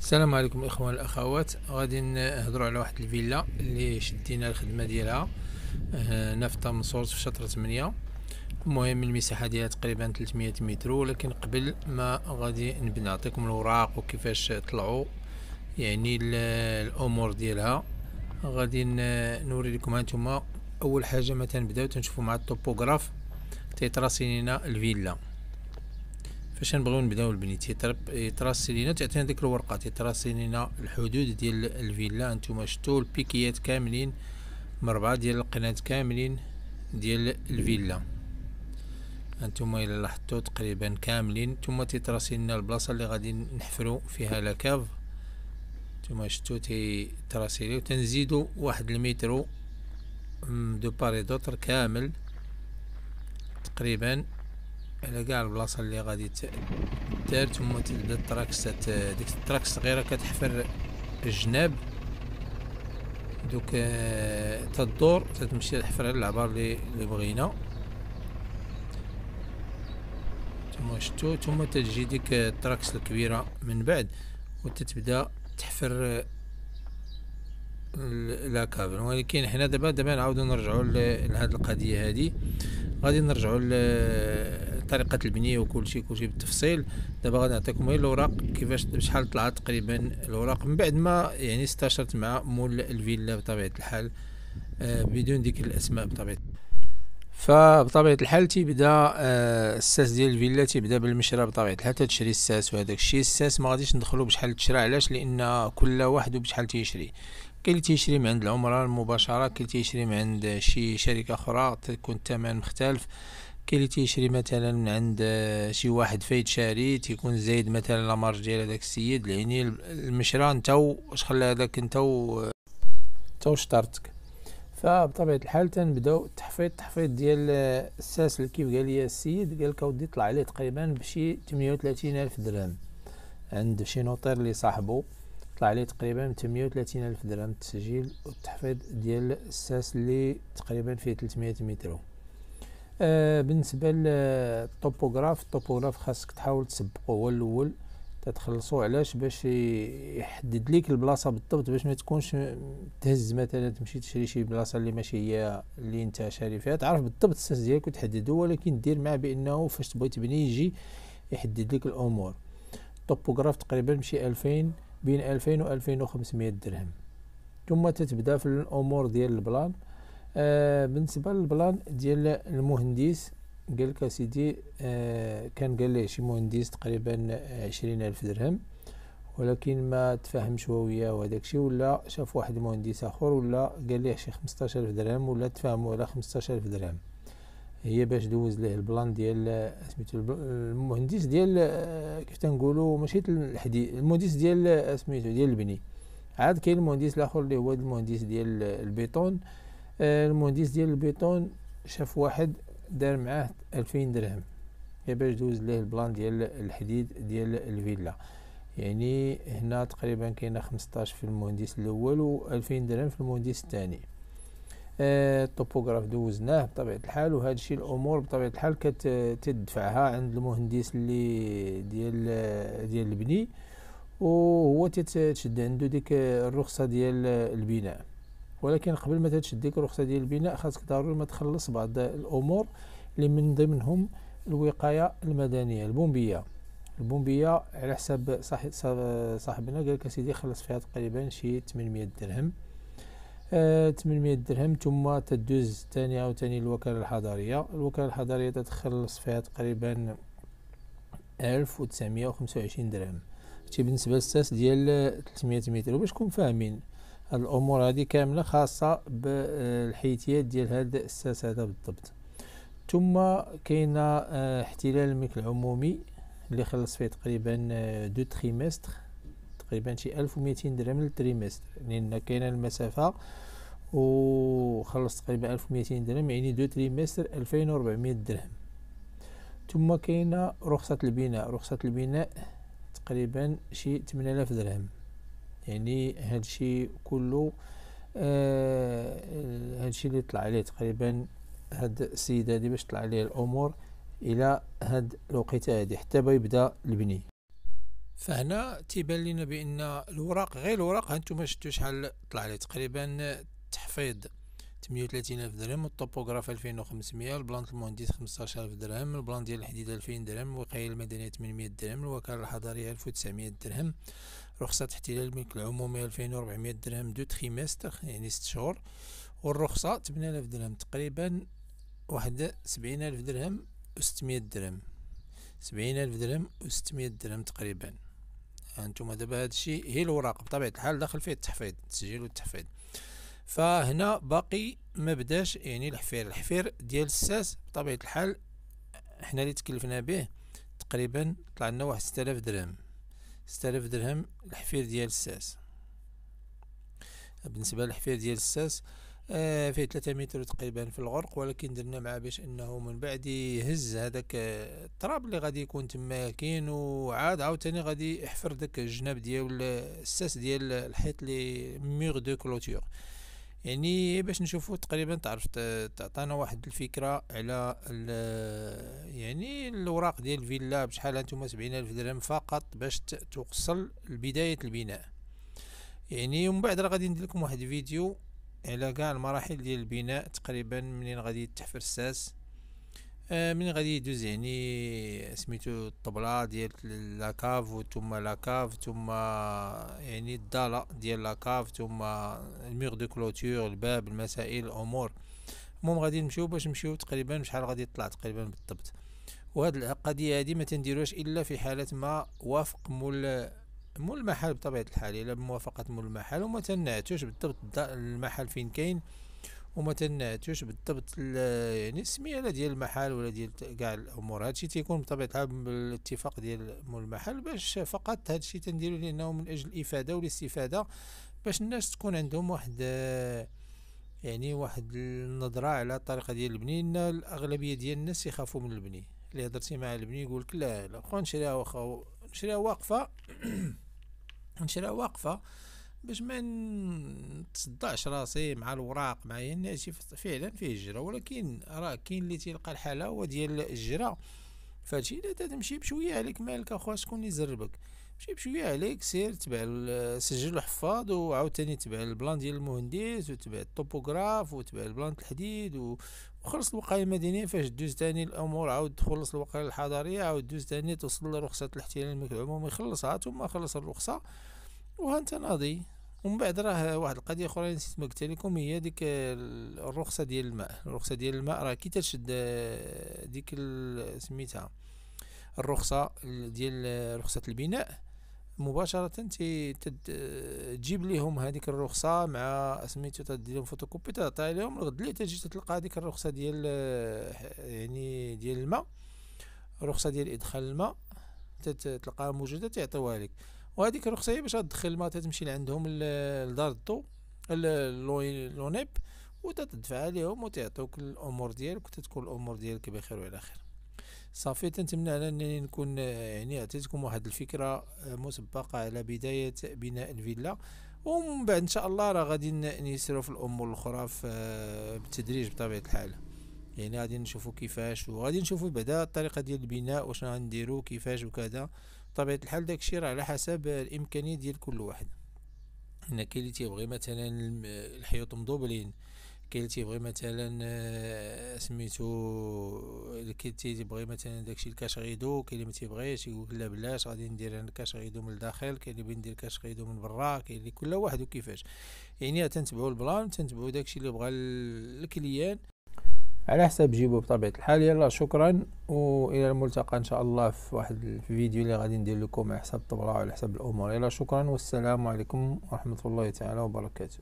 السلام عليكم الاخوان الاخوات غادي نهضروا على واحد الفيلا اللي شدينا الخدمه ديالها هنا في سورس في شطر 8 المهم المساحه ديالها تقريبا 300 متر ولكن قبل ما غادي نبنى نعطيكم الوراق وكيفاش طلعوا يعني الامور ديالها غادي نوري لكم هانتوما اول حاجه نبداو تنشوفوا مع الطوبوغراف تيتراسي لنا الفيلا فاش نبغيو نبداو البني يتراسي لينا تعطينا ديك الورقه تيتراسي لينا الحدود ديال الفيلا انتوما شفتوا البيكيات كاملين مربعه ديال القنات كاملين ديال الفيلا انتوما الى لاحظتوا تقريبا كاملين ثم تيتراسي لنا البلاصه اللي غادي نحفروا فيها لاكاف ثم شفتوا تيتراسي لي وتنزيدوا واحد المترو دو باري دوتر كامل تقريبا على كاع البلاصة اللي غادي دار ثم تبدا التراكس ديك التراك الصغيرة كتحفر الجناب دوك آه، تدور تتمشي تحفر على العبار اللي اللي بغينا ثم شتو ثم تجي ديك التراكس الكبيرة من بعد وتتبدا تحفر آه، لا كابل ولكن حنا دابا دابا نعاودو نرجعو لهاد القضيه هادي غادي نرجعو طريقه البنيه وكل شيء كل شيء بالتفصيل دابا غادي نعطيكم غير الاوراق كيفاش بشحال طلعت تقريبا الاوراق من بعد ما يعني استشرت مع مول الفيلا بطبيعه الحال آه، بدون ذكر الاسماء بطبيعه فبطبيعه الحال تيبدا آه، الساس ديال الفيلا تيبدا بالمشرى بطبيعه الحال تتشري الساس وهذاك الشيء الساس ما غاديش ندخلو بشحال تشرى علاش لان كل واحد بشحال تيشري كاين اللي تيشري من عند العمران مباشره كاين اللي تيشري من عند شي شركه اخرى تكون الثمن مختلف كاين تيشري مثلا من عند شي واحد فايت شاري تيكون زايد مثلا لامارج ديال هذاك السيد يعني المشرى انت واش خلى هذاك انت و انت شطرتك فبطبيعه الحال تنبداو التحفيظ التحفيظ ديال الساس اللي كيف قال لي السيد قال لك اودي طلع عليه تقريبا بشي 38 الف درهم عند شي نوطير اللي صاحبو طلع عليه تقريبا 830 الف درهم التسجيل والتحفيظ ديال الساس اللي تقريبا فيه 300 متر آه، بالنسبه للطوبوغراف الطوبوغراف خاصك تحاول تسبقو هو الاول تتخلصوا علاش باش يحدد لك البلاصه بالضبط باش ما تكونش تهز مثلا تمشي تشري شي بلاصه اللي ماشي هي اللي انت شاري فيها تعرف بالضبط الساس ديالك وتحددو ولكن دير معاه بانه فاش تبغي تبني يجي يحدد لك الامور الطوبوغراف تقريبا بشي 2000 بين 2000 و 2500 درهم ثم تتبدا في الامور ديال البلان آه بالنسبه للبلان ديال المهندس قال لك اسيدي آه كان قال ليه شي مهندس تقريبا عشرين الف درهم ولكن ما تفاهمش هو وياه وهداك الشيء ولا شاف واحد المهندس اخر ولا قال ليه شي خمسطاش الف درهم ولا تفاهموا على خمسطاش الف درهم هي باش دوز ليه البلان ديال آه، سميتو المهندس ديال آه، كيف تنقولوا ماشي الحديد المهندس ديال آه، سميتو ديال البني عاد كاين المهندس الاخر اللي هو المهندس ديال البيطون المهندس ديال البيطون شاف واحد دار معاه 2000 درهم باش دوز ليه البلان ديال الحديد ديال الفيلا يعني هنا تقريبا كاينه 15 في المهندس الاول و2000 درهم في المهندس الثاني آه، الطوبوغراف دوزناه بطبيعه الحال وهذا الشيء الامور بطبيعه الحال كتدفعها عند المهندس اللي ديال ديال البني وهو تتشد عنده ديك الرخصه ديال البناء ولكن قبل ما تشد ديك الرخصه ديال البناء خاصك ضروري ما تخلص بعض الامور اللي من ضمنهم الوقايه المدنيه البومبيه البومبيه على حساب صاحب صاحبنا قال لك اسيدي خلص فيها تقريبا شي 800 درهم آه 800 درهم ثم تدوز ثاني عاوتاني الوكاله الحضاريه الوكاله الحضاريه تتخلص فيها تقريبا 1925 درهم هادشي بالنسبه للساس ديال 300 متر باش تكون فاهمين الامور هذه كامله خاصه بالحيتيات ديال هذا الاساس هذا بالضبط ثم كاين آه، احتلال الملك العمومي اللي خلص فيه تقريبا آه، دو تريمستر تقريبا شي 1200 درهم للتريمستر لان يعني كاينه المسافه وخلص تقريبا 1200 درهم يعني دو تريمستر 2400 درهم ثم كاينه رخصه البناء رخصه البناء تقريبا شي 8000 درهم يعني هادشي كله آه هذا اللي طلع عليه تقريبا هاد السيد هادي باش طلع عليه الامور الى هاد الوقيته هادي حتى يبدا البني فهنا تيبان لنا بان الوراق غير الوراق هانتوما شفتو شحال طلع عليه تقريبا التحفيظ 38000 درهم الطوبوغراف 2500 البلان المهندس 15000 درهم البلان ديال الحديد 2000 درهم الوقايه المدنيه 800 درهم الوكاله الحضريه 1900 درهم رخصة احتلال الملك العمومي 2400 درهم دو تريمستر يعني ست شهور والرخصة 8000 درهم تقريبا واحد 70000 درهم و 600 درهم 70000 درهم و 600 درهم تقريبا هانتوما دابا هادشي هي الوراق بطبيعة الحال داخل فيه التحفيظ التسجيل والتحفيظ فهنا باقي ما بداش يعني الحفير الحفير ديال الساس بطبيعة الحال حنا اللي تكلفنا به تقريبا طلع لنا واحد 6000 درهم ستالف درهم الحفير ديال الساس بالنسبة للحفير ديال الساس آه فيه ثلاثة متر تقريبا في الغرق ولكن درنا معاه باش انه من بعد يهز هذاك التراب اللي غادي يكون تما كاين وعاد عاوتاني غادي يحفر داك الجناب ديال الساس ديال الحيط لي ميغ دو كلوتور يعني باش نشوفوا تقريبا تعرف تعطانا واحد الفكره على يعني الاوراق ديال الفيلا بشحال هانتوما سبعين الف درهم فقط باش توصل لبدايه البناء يعني ومن بعد راه غادي ندير لكم واحد الفيديو على كاع المراحل ديال البناء تقريبا منين غادي تحفر الساس آه، من غادي يدوز يعني سميتو الطبلة ديال لاكاف ثم لاكاف ثم يعني الدالة ديال لاكاف ثم الميغ دو كلوتور الباب المسائل الامور المهم غادي نمشيو باش نمشيو تقريبا شحال غادي يطلع تقريبا بالضبط وهاد القضيه هادي ما تنديروش الا في حاله ما وافق مول مول المحل بطبيعه الحال الا بموافقه مول المحل وما تنعتوش بالضبط المحل فين كاين وما تنعتوش بالضبط يعني السميه لا ديال المحل ولا ديال كاع الامور هادشي تيكون بطبيعه الحال بالاتفاق ديال مول المحل باش فقط هادشي تنديرو لانه من اجل الافاده والاستفاده باش الناس تكون عندهم واحد يعني واحد النظره على الطريقه ديال البني ان الاغلبيه ديال الناس يخافوا من البني اللي هضرتي مع البني يقول لك لا لا واخا نشريها واخا نشريها واقفه نشريها واقفه باش ما نتصدعش راسي مع الوراق مع الناس فعلا فيه الجرا ولكن راه كاين اللي تيلقى الحاله هو ديال الجرا فهادشي الا تمشي بشويه عليك مالك اخويا شكون اللي زربك مشي بشويه عليك سير تبع سجل الحفاظ وعاوتاني تبع البلان ديال المهندس وتبع الطوبوغراف وتبع البلان التحديد وخلص الوقايه المدنيه فاش دوز تاني الامور عاود تخلص الوقايه الحضاريه عاود دوز تاني توصل لرخصه الاحتلال المكتوب عمومي خلصها ثم خلص الرخصه وهانت ناضي ومن بعد راه واحد القضيه اخرى نسيت ما قلت لكم هي ديك الرخصه ديال الماء الرخصه ديال الماء راه كي تشد آه، ديك سميتها الرخصه ديال رخصه البناء مباشره تي تجيب ليهم هذيك الرخصه مع سميتو تدير لهم فوتوكوبي تعطي لهم الغد اللي تجي تلقى هذيك الرخصه ديال آه، يعني ديال الماء رخصه ديال ادخال الماء تلقاها موجوده تعطيوها لك وهذيك الرخصه باش تدخل ما تمشي لعندهم لدار الضو لونيب وتدفع عليهم وتعطوك الامور ديالك وتتكون الامور ديالك بخير وعلى خير صافي تنتمنى على انني نكون يعني عطيتكم واحد الفكره آه، مسبقه على بدايه بناء الفيلا ومن بعد ان شاء الله راه غادي نسيرو في الامور الاخرى آه، بالتدريج بطبيعه الحال يعني غادي نشوفو كيفاش وغادي نشوفو بعدا الطريقه ديال البناء واش غنديرو كيفاش وكذا بطبيعة الحال داكشي راه على حسب الإمكانية ديال كل واحد هنا كاين اللي تيبغي مثلا الحيوط مضوبلين كاين اللي تيبغي مثلا آه، سميتو كاين تيبغي مثلا داكشي الكاش غيدو كاين اللي ما تيبغيش يقول لا بلاش غادي ندير انا الكاش غيدو من الداخل كاين اللي ندير كاش غيدو من برا كاين اللي كل واحد وكيفاش يعني تنتبعوا البلان تنتبعوا داكشي اللي بغى الكليان على حسب جيبو بطبيعه الحال يلا شكرا والى الملتقى ان شاء الله في واحد الفيديو اللي غادي ندير لكم على حسب الطبره وعلى حسب الامور يلا شكرا والسلام عليكم ورحمه الله تعالى وبركاته